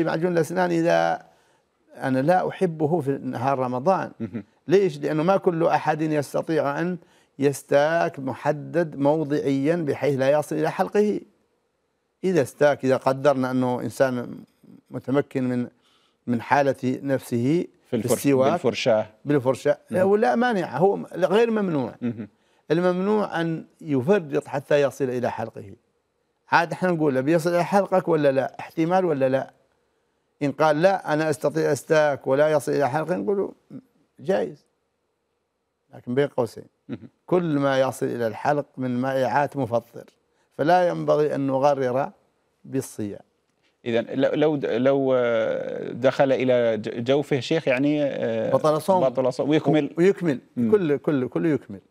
معجون الاسنان اذا انا لا احبه في نهار رمضان ليش؟ لانه ما كل احد يستطيع ان يستاك محدد موضعيا بحيث لا يصل الى حلقه اذا استاك اذا قدرنا انه انسان متمكن من من حاله نفسه في, الفرشاه بالفرشاه بالفرشاه نعم. لا, لا مانع هو غير ممنوع الممنوع ان يفرط حتى يصل الى حلقه عاد احنا نقول بيصل الى حلقك ولا لا احتمال ولا لا إن قال لا أنا أستطيع أستاك ولا يصل إلى حلق نقول جائز لكن بين قوسين كل ما يصل إلى الحلق من مائعات مفطر فلا ينبغي أن نغرر بالصيام إذا لو لو دخل إلى جوفه شيخ يعني آه، بطل صوم بطل صوم ويكمل ويكمل كل كل كل يكمل